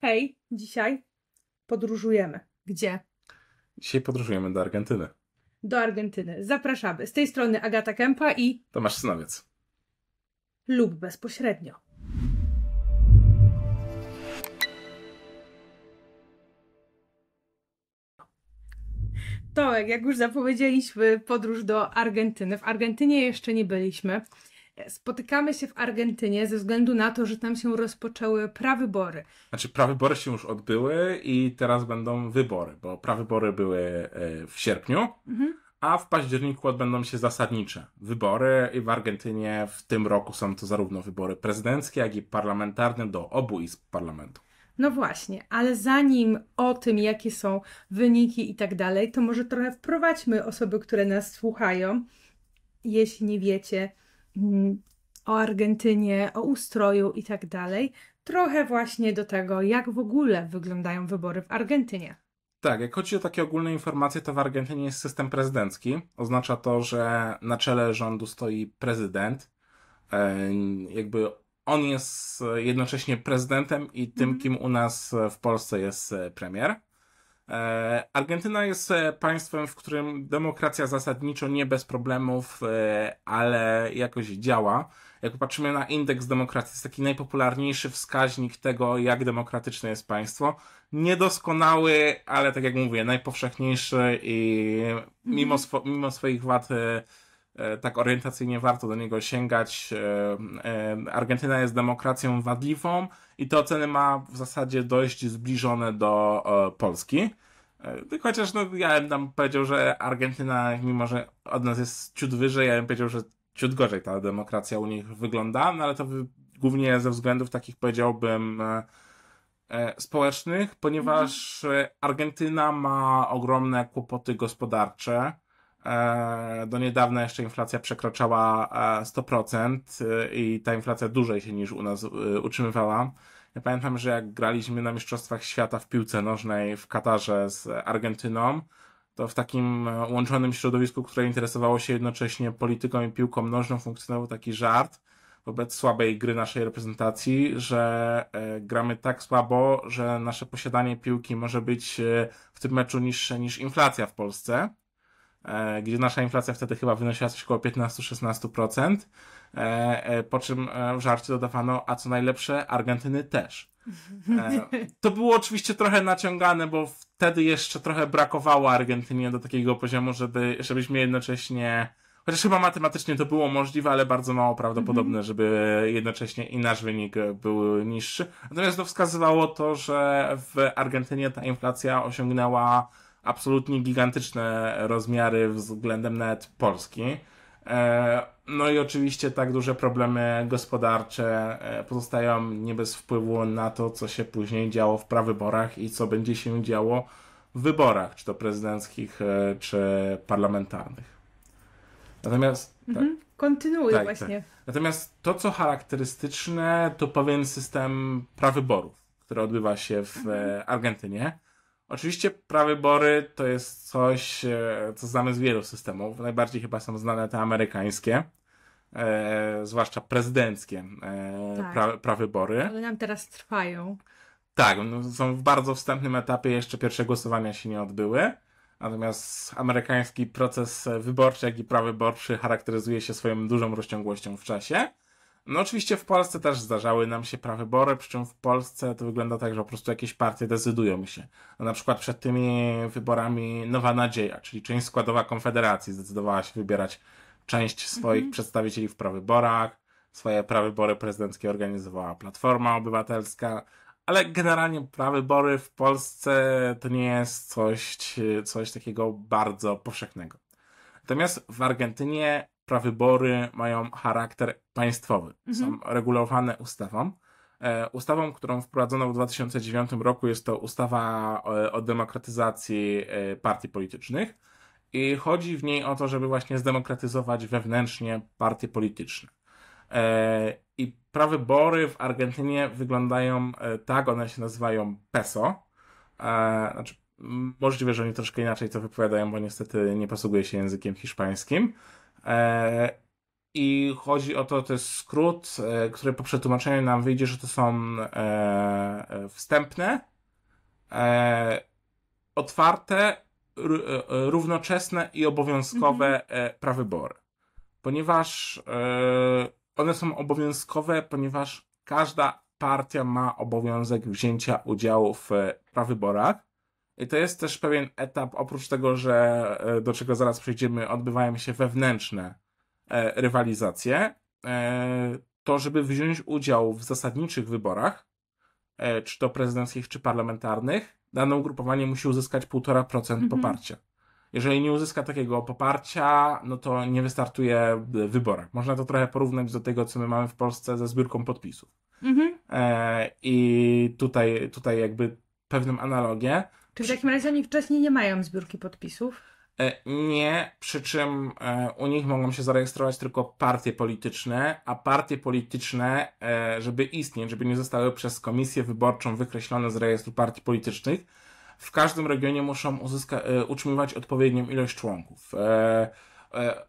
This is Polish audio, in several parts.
Hej, dzisiaj podróżujemy. Gdzie? Dzisiaj podróżujemy do Argentyny. Do Argentyny. Zapraszamy. Z tej strony Agata Kępa i Tomasz Synowiec. Lub bezpośrednio. Tomek, jak już zapowiedzieliśmy, podróż do Argentyny. W Argentynie jeszcze nie byliśmy. Spotykamy się w Argentynie ze względu na to, że tam się rozpoczęły prawybory. Znaczy, prawybory się już odbyły i teraz będą wybory, bo prawybory były e, w sierpniu, mhm. a w październiku odbędą się zasadnicze wybory. I w Argentynie w tym roku są to zarówno wybory prezydenckie, jak i parlamentarne do obu izb parlamentu. No właśnie, ale zanim o tym, jakie są wyniki i tak dalej, to może trochę wprowadźmy osoby, które nas słuchają. Jeśli nie wiecie, Mm, o Argentynie, o ustroju i tak dalej. Trochę właśnie do tego, jak w ogóle wyglądają wybory w Argentynie. Tak, jak chodzi o takie ogólne informacje, to w Argentynie jest system prezydencki. Oznacza to, że na czele rządu stoi prezydent. E, jakby on jest jednocześnie prezydentem i tym, mhm. kim u nas w Polsce jest e, premier. E, Argentyna jest e, państwem, w którym demokracja zasadniczo nie bez problemów, e, ale jakoś działa. Jak popatrzymy na indeks demokracji, jest taki najpopularniejszy wskaźnik tego, jak demokratyczne jest państwo. Niedoskonały, ale tak jak mówię, najpowszechniejszy i mimo, mhm. mimo swoich wad E, tak orientacyjnie warto do niego sięgać. E, e, Argentyna jest demokracją wadliwą i te oceny ma w zasadzie dość zbliżone do Polski. Chociaż no, ja bym tam powiedział, że Argentyna, mimo że od nas jest ciut wyżej, ja bym powiedział, że ciut gorzej ta demokracja u nich wygląda, no ale to głównie ze względów takich powiedziałbym społecznych, ponieważ Argentyna ma ogromne kłopoty gospodarcze E, do niedawna jeszcze inflacja przekraczała 100% e, e, i ta inflacja dłużej się niż u nas utrzymywała. Ja pamiętam, że jak graliśmy na Mistrzostwach Świata w piłce nożnej w Katarze z Argentyną, to w takim łączonym środowisku, które interesowało się jednocześnie polityką i piłką nożną, funkcjonował taki żart wobec słabej gry naszej reprezentacji, że gramy tak słabo, że nasze posiadanie piłki może być w tym meczu niższe niż inflacja w Polsce. E, gdzie nasza inflacja wtedy chyba wynosiła coś około 15-16%, e, e, po czym w żarcie dodawano, a co najlepsze, Argentyny też. To było oczywiście trochę naciągane, bo wtedy jeszcze trochę brakowało Argentynie do takiego poziomu, żeby, żebyśmy jednocześnie Chociaż chyba matematycznie to było możliwe, ale bardzo mało prawdopodobne, mhm. żeby jednocześnie i nasz wynik był niższy. Natomiast to wskazywało to, że w Argentynie ta inflacja osiągnęła absolutnie gigantyczne rozmiary względem nawet Polski. E, no i oczywiście tak duże problemy gospodarcze e, pozostają nie bez wpływu na to, co się później działo w prawyborach i co będzie się działo w wyborach, czy to prezydenckich, e, czy parlamentarnych. Natomiast. Tak. Mhm. Tak, Kontynuuj tak, właśnie. Tak. Natomiast to, co charakterystyczne, to pewien system prawyborów, który odbywa się w mhm. Argentynie. Oczywiście prawybory to jest coś, e, co znamy z wielu systemów. Najbardziej chyba są znane te amerykańskie, e, zwłaszcza prezydenckie e, tak. pra, prawybory. One nam teraz trwają. Tak, no, są w bardzo wstępnym etapie, jeszcze pierwsze głosowania się nie odbyły. Natomiast amerykański proces wyborczy, jak i prawyborczy charakteryzuje się swoją dużą rozciągłością w czasie. No oczywiście w Polsce też zdarzały nam się prawybory, przy czym w Polsce to wygląda tak, że po prostu jakieś partie decydują się. No, na przykład przed tymi wyborami Nowa Nadzieja, czyli część składowa Konfederacji zdecydowała się wybierać część swoich mhm. przedstawicieli w prawyborach, swoje prawybory prezydenckie organizowała Platforma Obywatelska, ale generalnie prawybory w Polsce to nie jest coś, coś takiego bardzo powszechnego. Natomiast w Argentynie prawybory mają charakter państwowy. Mhm. Są regulowane ustawą. E, ustawą, którą wprowadzono w 2009 roku, jest to ustawa e, o demokratyzacji e, partii politycznych. I chodzi w niej o to, żeby właśnie zdemokratyzować wewnętrznie partie polityczne. I prawybory w Argentynie wyglądają tak, one się nazywają PESO. Znaczy, możliwe, że oni troszkę inaczej to wypowiadają, bo niestety nie posługuje się językiem hiszpańskim. E, I chodzi o to, to jest skrót, e, który po przetłumaczeniu nam wyjdzie, że to są e, wstępne, otwarte, równoczesne i obowiązkowe mhm. prawybory. Ponieważ one są obowiązkowe, ponieważ każda partia ma obowiązek wzięcia udziału w prawyborach. I to jest też pewien etap, oprócz tego, że e, do czego zaraz przejdziemy, odbywają się wewnętrzne e, rywalizacje, e, to żeby wziąć udział w zasadniczych wyborach, czy to prezydenckich, czy parlamentarnych, dane ugrupowanie musi uzyskać 1,5% mhm. poparcia. Jeżeli nie uzyska takiego poparcia, no to nie wystartuje w wyborach. Można to trochę porównać do tego, co my mamy w Polsce ze zbiórką podpisów. Mhm. I tutaj, tutaj jakby pewnym analogię. Czy w takim razie oni wcześniej nie mają zbiórki podpisów? E, nie, przy czym e, u nich mogą się zarejestrować tylko partie polityczne, a partie polityczne, e, żeby istnieć, żeby nie zostały przez komisję wyborczą wykreślone z rejestru partii politycznych, w każdym regionie muszą uzyska- utrzymywać odpowiednią ilość członków.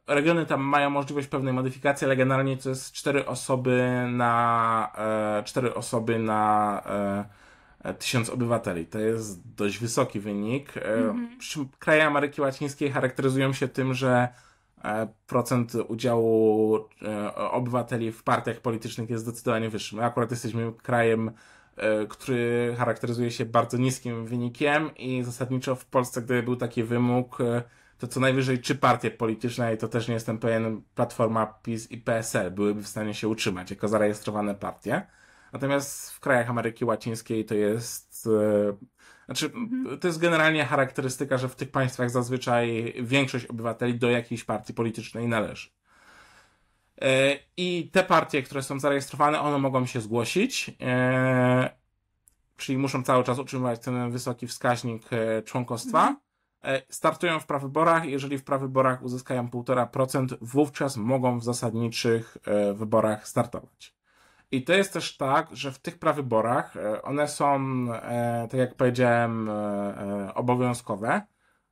Regiony tam mają możliwość pewnej modyfikacji, ale generalnie to jest cztery osoby na cztery osoby na E, tysiąc obywateli. To jest dość wysoki wynik. Mm Kraje Ameryki Łacińskiej charakteryzują się tym, że e, procent udziału obywateli w partiach politycznych jest zdecydowanie wyższy. My akurat jesteśmy krajem, który charakteryzuje się bardzo niskim wynikiem i zasadniczo w Polsce, gdyby był taki wymóg, to co najwyżej czy partie polityczne, i to też nie jestem pewien, Platforma PiS i PSL byłyby w stanie się utrzymać jako zarejestrowane partie. Natomiast w krajach Ameryki Łacińskiej to jest. E, znaczy, mhm. to jest generalnie charakterystyka, że w tych państwach zazwyczaj większość obywateli do jakiejś partii politycznej należy. E, I te partie, które są zarejestrowane, one mogą się zgłosić, e, czyli muszą cały czas utrzymywać ten wysoki wskaźnik członkostwa. Mhm. startują w prawyborach. Jeżeli w prawyborach uzyskają 1,5%, wówczas mogą w zasadniczych wyborach startować. I to jest też tak, że w tych prawyborach e, one są, e, tak jak powiedziałem, e, obowiązkowe.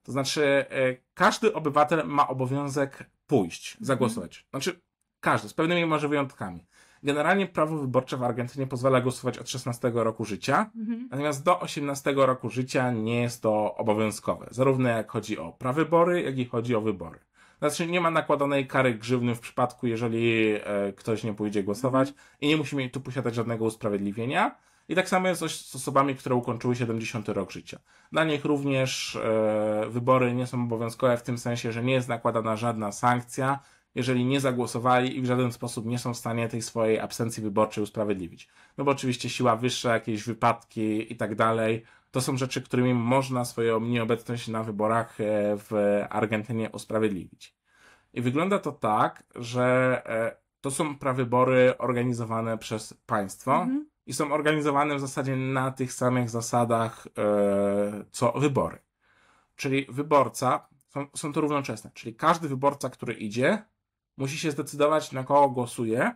To znaczy, każdy obywatel ma obowiązek pójść, mhm. zagłosować. Znaczy, każdy, z pewnymi może wyjątkami. Generalnie prawo wyborcze w Argentynie pozwala głosować od 16 roku życia, mhm. natomiast do 18 roku życia nie jest to obowiązkowe, zarówno jak chodzi o prawybory, jak i chodzi o wybory. Znaczy nie ma nakładanej kary grzywny w przypadku, jeżeli e, ktoś nie pójdzie głosować i nie musi tu posiadać żadnego usprawiedliwienia. I tak samo jest z osobami, które ukończyły 70 rok życia. Dla nich również e, wybory nie są obowiązkowe w tym sensie, że nie jest nakładana żadna sankcja, jeżeli nie zagłosowali i w żaden sposób nie są w stanie tej swojej absencji wyborczej usprawiedliwić. No bo oczywiście siła wyższa, jakieś wypadki i tak dalej to są rzeczy, którymi można swoją nieobecność na wyborach e, w Argentynie usprawiedliwić. I wygląda to tak, że e, to są prawybory organizowane przez państwo mhm. i są organizowane w zasadzie na tych samych zasadach e, co wybory. Czyli wyborca, są, są to równoczesne, czyli każdy wyborca, który idzie, musi się zdecydować, na kogo głosuje,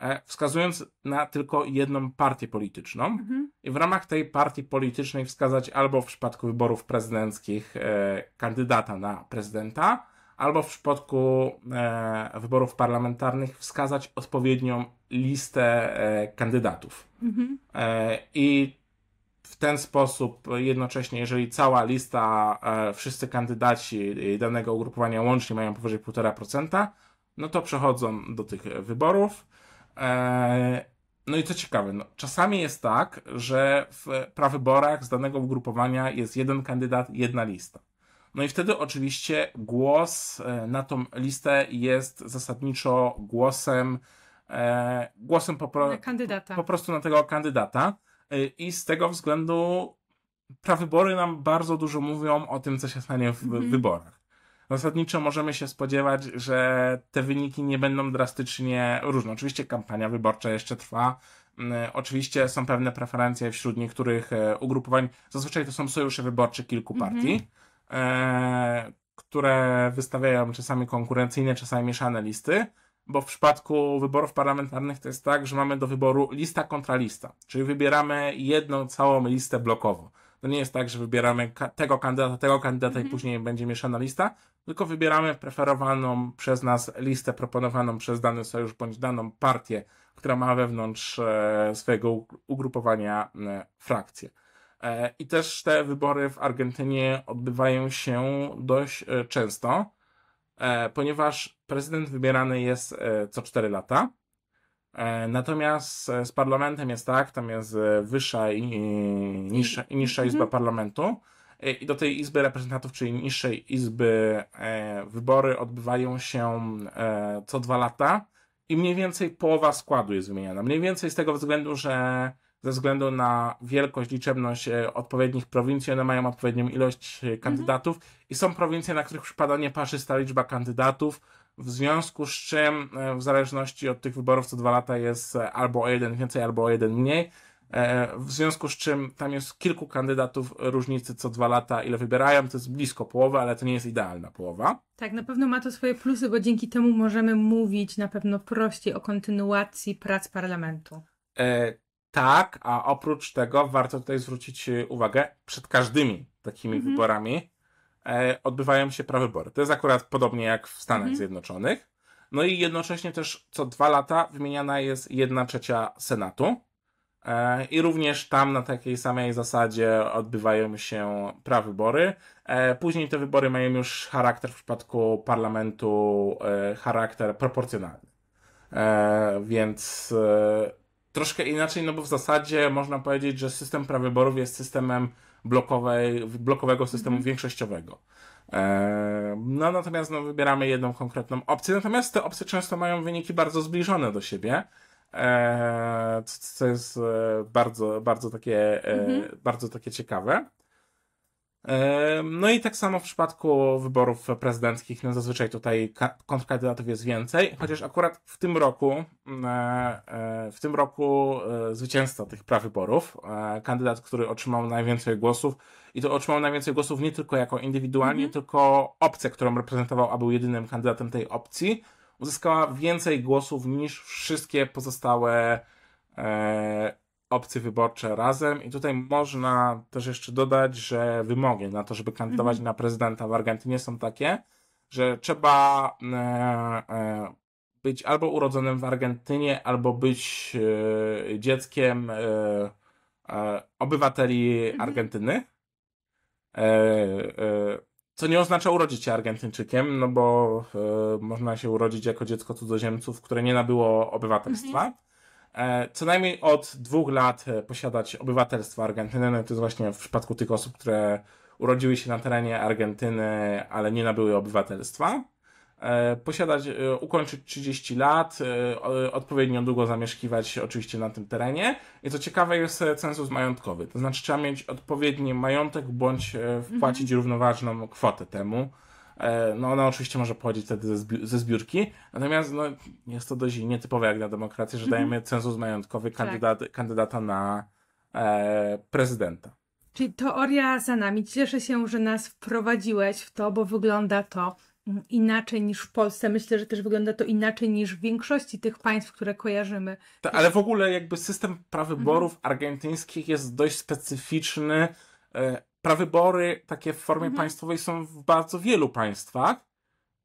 E, wskazując na tylko jedną partię polityczną mhm. i w ramach tej partii politycznej wskazać albo w przypadku wyborów prezydenckich e, kandydata na prezydenta, albo w przypadku e, wyborów parlamentarnych wskazać odpowiednią listę e, kandydatów. Mhm. E, I w ten sposób jednocześnie, jeżeli cała lista, e, wszyscy kandydaci danego ugrupowania łącznie mają powyżej 1,5%, no to przechodzą do tych wyborów E, no i co ciekawe, no, czasami jest tak, że w prawyborach z danego ugrupowania jest jeden kandydat, jedna lista. No i wtedy oczywiście głos e, na tą listę jest zasadniczo głosem, e, głosem po, pro, po prostu na tego kandydata. I z tego względu prawybory nam bardzo dużo mówią o tym, co się stanie w mhm. wyborach zasadniczo możemy się spodziewać, że te wyniki nie będą drastycznie różne. Oczywiście kampania wyborcza jeszcze trwa. Mm, oczywiście są pewne preferencje wśród niektórych e, ugrupowań. Zazwyczaj to są sojusze wyborcze kilku mhm. partii, mm -hmm. które wystawiają czasami konkurencyjne, czasami mieszane listy bo w przypadku wyborów parlamentarnych to jest tak, że mamy do wyboru lista kontra lista, czyli wybieramy jedną całą listę blokowo. To nie jest tak, że wybieramy ka tego kandydata, tego kandydata i mhm. później będzie mieszana lista, tylko wybieramy preferowaną przez nas listę proponowaną przez dany sojusz bądź daną partię, która ma wewnątrz e, swojego ugrupowania e, frakcję. E, I też te wybory w Argentynie odbywają się dość e, często, e, ponieważ prezydent wybierany jest e, co 4 lata E, natomiast e, z parlamentem jest tak, tam jest e, wyższa i niższa, niższa mhm. izba parlamentu. I do tej Izby Reprezentantów, czyli niższej izby, wybory odbywają się co dwa lata i mniej więcej połowa składu jest wymieniana. Mniej więcej z tego względu, że ze względu na wielkość, liczebność odpowiednich prowincji, one mają odpowiednią ilość mhm. kandydatów i są prowincje, na których przypada nieparzysta liczba kandydatów, w związku z czym e, w zależności od tych wyborów co dwa lata jest e, albo o jeden więcej, albo o jeden mniej. E, w związku z czym tam jest kilku kandydatów różnicy co dwa lata, ile wybierają. To jest blisko połowa, ale to nie jest idealna połowa. Tak, na pewno ma to swoje plusy, bo dzięki temu możemy mówić na pewno prościej o kontynuacji prac parlamentu. E, tak, a oprócz tego warto tutaj zwrócić uwagę przed każdymi takimi mhm. wyborami E, odbywają się prawybory. To jest akurat podobnie jak w Stanach mhm. Zjednoczonych. No i jednocześnie też co dwa lata wymieniana jest jedna trzecia Senatu. E, I również tam na takiej samej zasadzie odbywają się prawybory. E, później te wybory mają już charakter w przypadku parlamentu, charakter proporcjonalny. Więc troszkę inaczej, no bo w zasadzie można powiedzieć, że system prawyborów jest systemem blokowej, blokowego systemu mhm. większościowego. E, no natomiast no, wybieramy jedną konkretną opcję, natomiast te opcje często mają wyniki bardzo zbliżone do siebie, e, co jest e, bardzo, bardzo takie, mhm. bardzo takie ciekawe. No i tak samo w przypadku wyborów prezydenckich, no zazwyczaj tutaj kontrkandydatów jest więcej, chociaż akurat w tym roku, mm, e, e, w tym roku e, zwycięzca tych prawyborów, kandydat, który otrzymał najwięcej głosów i to otrzymał najwięcej głosów nie tylko jako indywidualnie, mm-hmm. tylko opcję, którą reprezentował, a był jedynym kandydatem tej opcji, uzyskała więcej głosów niż wszystkie pozostałe opcje wyborcze razem. I tutaj można też jeszcze dodać, że wymogi na to, żeby kandydować mhm. na prezydenta w Argentynie są takie, że trzeba e, e, być albo urodzonym w Argentynie, albo być e, dzieckiem obywateli mhm. Argentyny. Co nie oznacza urodzić się Argentyńczykiem, no bo można się urodzić jako dziecko cudzoziemców, które nie nabyło obywatelstwa. Mhm E, co najmniej od dwóch lat e, posiadać obywatelstwo Argentyny. No to jest właśnie w przypadku tych osób, które urodziły się na terenie Argentyny, ale nie nabyły obywatelstwa. E, posiadać, ukończyć 30 lat, odpowiednio długo zamieszkiwać oczywiście na tym terenie. I co ciekawe jest census majątkowy, to znaczy trzeba mieć odpowiedni majątek bądź wpłacić mhm. równoważną kwotę temu. E, no ona oczywiście może pochodzić wtedy ze, zbi ze zbiórki, natomiast no, jest to dość nietypowe jak na demokrację, że dajemy mhm. cenzus majątkowy tak. kandydat kandydata na e, prezydenta. Czyli teoria za nami. Cieszę się, że nas wprowadziłeś w to, bo wygląda to mm, inaczej niż w Polsce. Myślę, że też wygląda to inaczej niż w większości tych państw, które kojarzymy. Ta, ale w ogóle jakby system prawyborów mhm. argentyńskich jest dość specyficzny. E, prawybory takie w formie mhm. państwowej są w bardzo wielu państwach.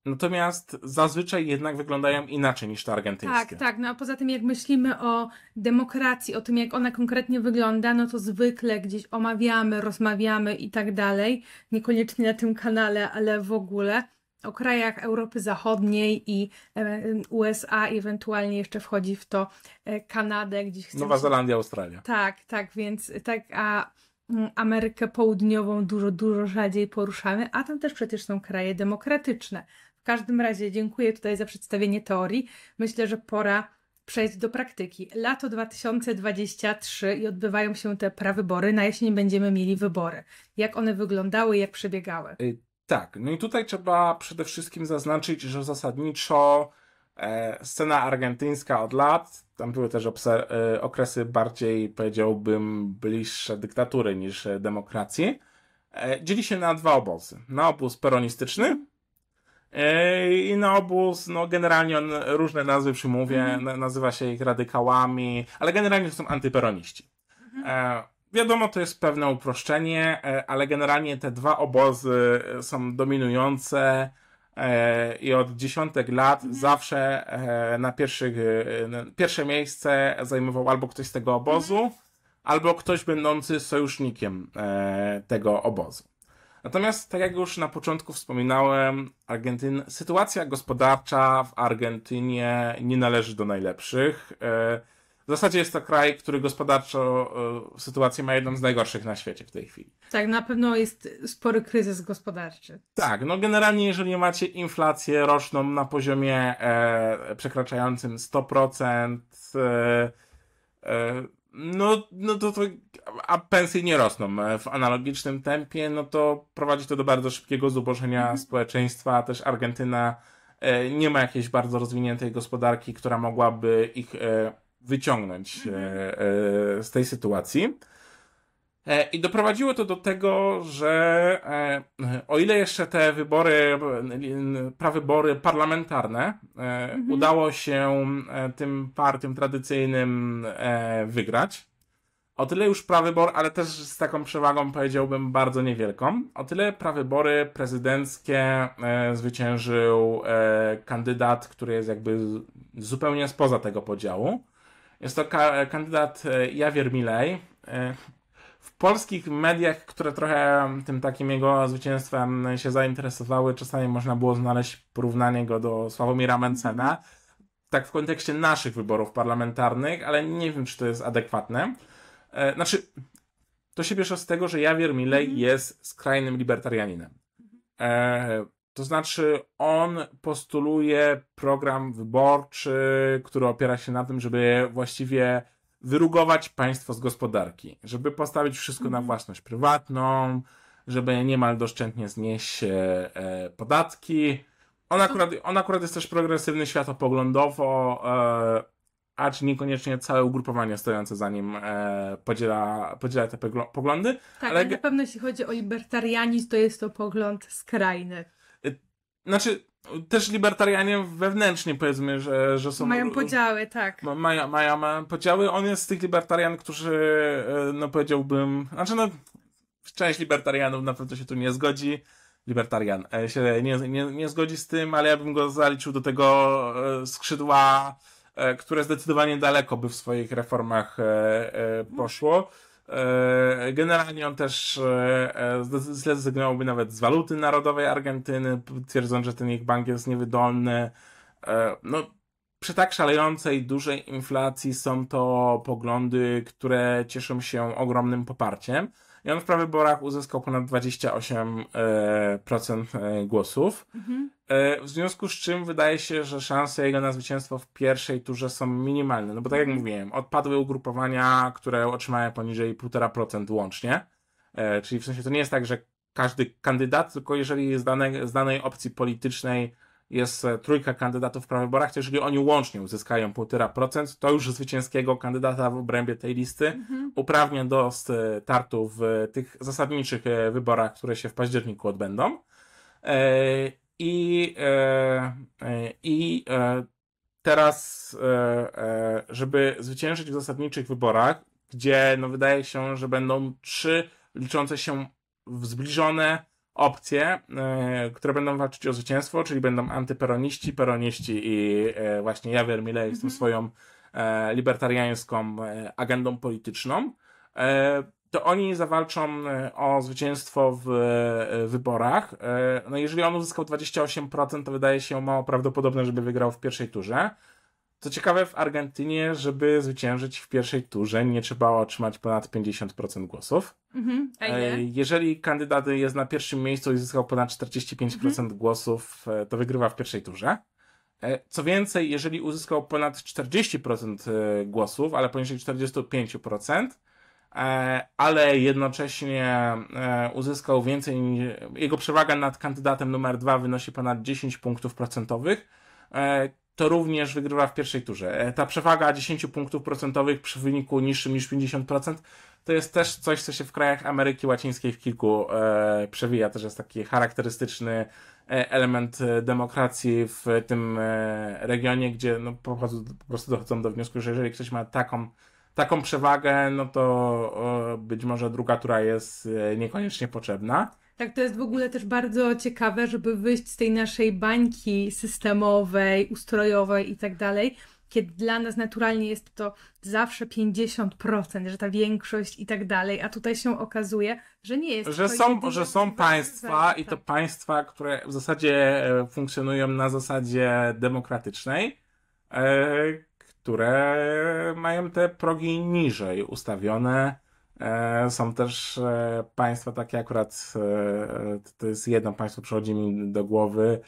Natomiast zazwyczaj jednak wyglądają inaczej niż te argentyńskie. Tak, tak. No a poza tym, jak myślimy o demokracji, o tym, jak ona konkretnie wygląda, no to zwykle gdzieś omawiamy, rozmawiamy i tak dalej. Niekoniecznie na tym kanale, ale w ogóle o krajach Europy Zachodniej i e, USA, i ewentualnie jeszcze wchodzi w to e, Kanadę, gdzieś Nowa Zelandia, Australia. Tak, tak, więc tak, a Mm, Amerykę Południową dużo, dużo rzadziej poruszamy, a tam też przecież są kraje demokratyczne. W każdym razie dziękuję tutaj za przedstawienie teorii. Myślę, że pora przejść do praktyki. Lato 2023 i odbywają się te prawybory. Na jesień będziemy mieli wybory. Jak one wyglądały, jak przebiegały? Y, tak, no i tutaj trzeba przede wszystkim zaznaczyć, że zasadniczo E, scena argentyńska od lat, tam były też e, okresy bardziej, powiedziałbym, bliższe dyktatury niż demokracji. E, dzieli się na dwa obozy. Na obóz peronistyczny i na obóz, no generalnie on różne nazwy przymówię, mm. nazywa się ich radykałami, ale generalnie to są antyperoniści. Mm. Wiadomo, to jest pewne uproszczenie, ale generalnie te dwa obozy są dominujące E, i od dziesiątek lat mhm. zawsze e, na pierwszych, e, pierwsze miejsce zajmował albo ktoś z tego obozu, mhm. albo ktoś będący sojusznikiem tego obozu. Natomiast, tak jak już na początku wspominałem, Argentyn... sytuacja gospodarcza w Argentynie nie należy do najlepszych. W zasadzie jest to kraj, który gospodarczo y, sytuację ma jedną z najgorszych na świecie w tej chwili. Tak, na pewno jest spory kryzys gospodarczy. Tak, no generalnie jeżeli macie inflację roczną na poziomie e, przekraczającym 100%, e, e, no, no to, to, a pensje nie rosną e, w analogicznym tempie, no to prowadzi to do bardzo szybkiego zubożenia mhm. społeczeństwa. Też Argentyna e, nie ma jakiejś bardzo rozwiniętej gospodarki, która mogłaby ich wyciągnąć e, mhm. e, z tej sytuacji. E, I doprowadziło to do tego, że o ile jeszcze te wybory, prawybory parlamentarne mhm. udało się tym partiom tradycyjnym wygrać, o tyle już prawybory, ale też z taką przewagą powiedziałbym bardzo niewielką, o tyle prawybory prezydenckie zwyciężył kandydat, który jest jakby zupełnie spoza tego podziału jest to ka kandydat e, Javier Milei. E, w polskich mediach, które trochę tym takim jego zwycięstwem się zainteresowały, czasami można było znaleźć porównanie go do Sławomira Mencena. Tak w kontekście naszych wyborów parlamentarnych, ale nie wiem, czy to jest adekwatne. E, znaczy, to się bierze z tego, że Javier Milei mhm. jest skrajnym libertarianinem. To znaczy, on postuluje program wyborczy, który opiera się na tym, żeby właściwie wyrugować państwo z gospodarki, żeby postawić wszystko na mhm. własność prywatną, żeby niemal doszczętnie znieść e, e, podatki. On akurat, on akurat jest też progresywny światopoglądowo, e, acz niekoniecznie całe ugrupowanie stojące za nim e, podziela, podziela te poglądy. Tak, ale na pewno jeśli chodzi o libertarianizm, to jest to pogląd skrajny. Znaczy, też libertarianie wewnętrznie powiedzmy, że, że są. Mają podziały, tak. Mają, mają ma podziały. On jest z tych libertarian, którzy, e, no powiedziałbym, znaczy, no, część libertarianów na pewno się tu nie zgodzi. Libertarian e, się nie, nie, nie zgodzi z tym, ale ja bym go zaliczył do tego e, skrzydła, które zdecydowanie daleko by w swoich reformach poszło. E, generalnie on też e, e, zrezygnowałby nawet z waluty narodowej Argentyny, twierdząc, że ten ich bank jest niewydolny. No, przy tak szalejącej, dużej inflacji są to poglądy, które cieszą się ogromnym poparciem. I on w prawych borach uzyskał ponad 28% e, e, głosów. Mhm. E, w związku z czym wydaje się, że szanse jego na zwycięstwo w pierwszej turze są minimalne. No bo tak jak mhm. mówiłem, odpadły ugrupowania, które otrzymają poniżej 1,5% łącznie. Czyli w sensie to nie jest tak, że każdy kandydat, tylko jeżeli jest z danej opcji politycznej jest e, trójka kandydatów w prawyborach, to jeżeli oni łącznie uzyskają 1,5%, to już zwycięskiego kandydata w obrębie tej listy mhm. uprawnia do startu e, w e, tych zasadniczych wyborach, które się w październiku odbędą. I, i teraz, żeby zwyciężyć w zasadniczych wyborach, gdzie no wydaje się, że będą trzy liczące się zbliżone opcje, e, które będą walczyć o zwycięstwo, czyli będą antyperoniści, peroniści i e, właśnie Javier Milei z tą mhm. swoją e, libertariańską agendą polityczną, to oni zawalczą o zwycięstwo w wyborach. No jeżeli on uzyskał 28%, to wydaje się mało prawdopodobne, żeby wygrał w pierwszej turze. Co ciekawe, w Argentynie, żeby zwyciężyć w pierwszej turze, nie trzeba otrzymać ponad 50% głosów. Mhm. E, jeżeli kandydat jest na pierwszym miejscu i zyskał ponad 45% mhm. głosów, e, to wygrywa w pierwszej turze. E, co więcej, jeżeli uzyskał ponad 40% głosów, ale poniżej 45%, ale jednocześnie uzyskał więcej, jego przewaga nad kandydatem numer dwa wynosi ponad 10 punktów procentowych, to również wygrywa w pierwszej turze. E, ta przewaga 10 punktów procentowych przy wyniku niższym niż 50% to jest też coś, co się w krajach Ameryki Łacińskiej w kilku e, przewija. Też jest taki charakterystyczny e, element e, demokracji w tym regionie, gdzie no, po, prostu dochodzą do wniosku, że jeżeli ktoś ma taką, taką przewagę, no to być może druga tura jest niekoniecznie potrzebna. Tak, to jest w ogóle też bardzo ciekawe, żeby wyjść z tej naszej bańki systemowej, ustrojowej i tak dalej, kiedy dla nas naturalnie jest to zawsze 50%, że ta większość i tak dalej, a tutaj się okazuje, że nie jest. Że są, że są państwa i to tak. państwa, które w zasadzie e, funkcjonują na zasadzie demokratycznej, e, które mają te progi niżej ustawione E, są też e, państwa takie akurat, e, to jest jedno państwo, przychodzi mi do głowy,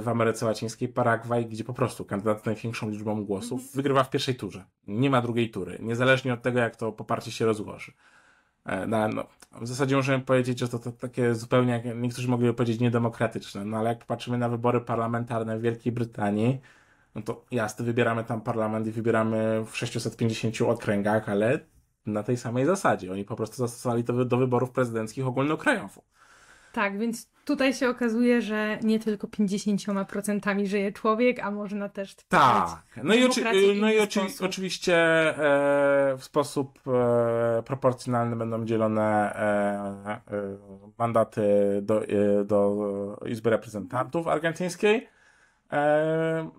w Ameryce Łacińskiej, Paragwaj, gdzie po prostu kandydat z największą liczbą głosów mhm. wygrywa w pierwszej turze. Nie ma drugiej tury, niezależnie od tego, jak to poparcie się rozłoży. No, no, w zasadzie możemy powiedzieć, że to, to takie zupełnie, jak niektórzy mogliby powiedzieć, niedemokratyczne, no ale jak patrzymy na wybory parlamentarne w Wielkiej Brytanii, no to jasne, wybieramy tam parlament i wybieramy w 650 okręgach, ale na tej samej zasadzie. Oni po prostu zastosowali to do wyborów prezydenckich ogólnokrajowych. Tak, więc tutaj się okazuje, że nie tylko 50% żyje człowiek, a można też. Tak. No i, oczy, no i oczy, oczywiście e, w sposób e, proporcjonalny będą dzielone e, e mandaty do, e, do Izby Reprezentantów Argentyńskiej.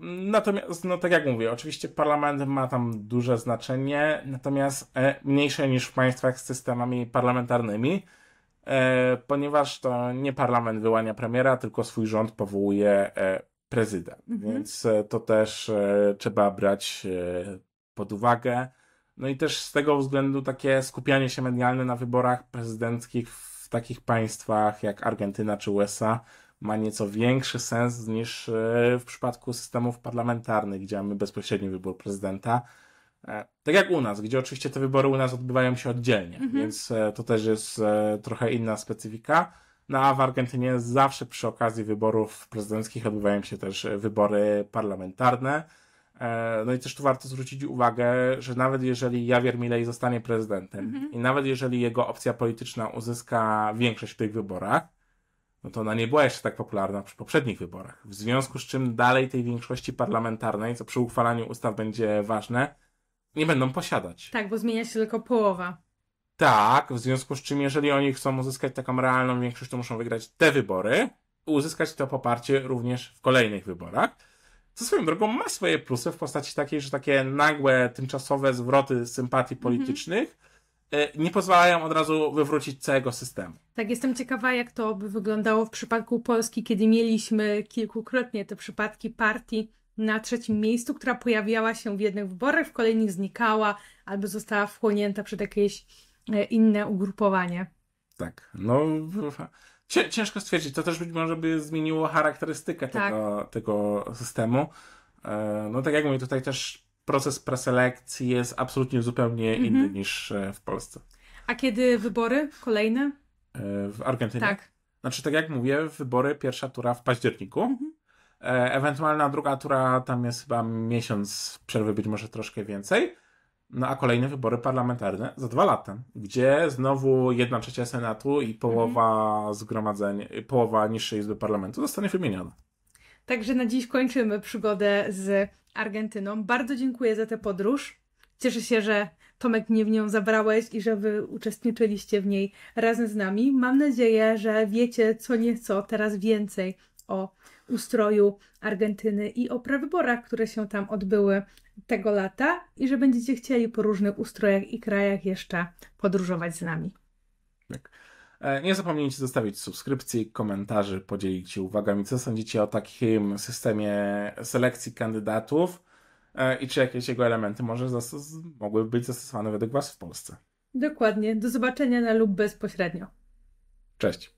Natomiast, no tak jak mówię, oczywiście parlament ma tam duże znaczenie, natomiast e, mniejsze niż w państwach z systemami parlamentarnymi, e, ponieważ to nie parlament wyłania premiera, tylko swój rząd powołuje e, prezydent. Mhm. Więc to też trzeba brać pod uwagę. No i też z tego względu takie skupianie się medialne na wyborach prezydenckich w takich państwach jak Argentyna czy USA ma nieco większy sens niż e, w przypadku systemów parlamentarnych, gdzie mamy bezpośredni wybór prezydenta. E, tak jak u nas, gdzie oczywiście te wybory u nas odbywają się oddzielnie, mhm. więc e, to też jest trochę inna specyfika. No a w Argentynie zawsze przy okazji wyborów prezydenckich odbywają się też wybory parlamentarne. No i też tu warto zwrócić uwagę, że nawet jeżeli Javier Milei zostanie prezydentem mhm. i nawet jeżeli jego opcja polityczna uzyska większość w tych wyborach, no to ona nie była jeszcze tak popularna przy poprzednich wyborach. W związku z czym dalej tej większości parlamentarnej, co przy uchwalaniu ustaw będzie ważne, nie będą posiadać. Tak, bo zmienia się tylko połowa. Tak, w związku z czym, jeżeli oni chcą uzyskać taką realną większość, to muszą wygrać te wybory i uzyskać to poparcie również w kolejnych wyborach. Co swoją drogą ma swoje plusy w postaci takiej, że takie nagłe, tymczasowe zwroty sympatii mhm. politycznych. E, nie pozwalają od razu wywrócić całego systemu. Tak, jestem ciekawa, jak to by wyglądało w przypadku Polski, kiedy mieliśmy kilkukrotnie te przypadki partii na trzecim miejscu, która pojawiała się w jednych wyborach, w kolejnych znikała albo została wchłonięta przez jakieś e, inne ugrupowanie. Tak, no ciężko stwierdzić. To też być może by zmieniło charakterystykę tak. tego, tego systemu. E, no tak jak mówię, tutaj też proces preselekcji jest absolutnie zupełnie mhm. inny niż e, w Polsce. A kiedy wybory kolejne? E, w Argentynie? Tak. Znaczy, tak jak mówię, wybory, pierwsza tura w październiku. Mhm. E, ewentualna druga tura tam jest chyba miesiąc przerwy, być może troszkę więcej. No a kolejne wybory parlamentarne za dwa lata, gdzie znowu jedna trzecia Senatu i połowa mhm. zgromadzeń, połowa niższej Izby Parlamentu zostanie wymieniona. Także na dziś kończymy przygodę z Argentyną. Bardzo dziękuję za tę podróż. Cieszę się, że Tomek mnie w nią zabrałeś i że wy uczestniczyliście w niej razem z nami. Mam nadzieję, że wiecie co nieco teraz więcej o ustroju Argentyny i o prawyborach, które się tam odbyły tego lata i że będziecie chcieli po różnych ustrojach i krajach jeszcze podróżować z nami. Tak. E, nie zapomnijcie zostawić subskrypcji, komentarzy, podzielić się uwagami, co sądzicie o takim systemie selekcji kandydatów e, i czy jakieś jego elementy może zastos- mogłyby być zastosowane według Was w Polsce. Dokładnie. Do zobaczenia na lub bezpośrednio. Cześć.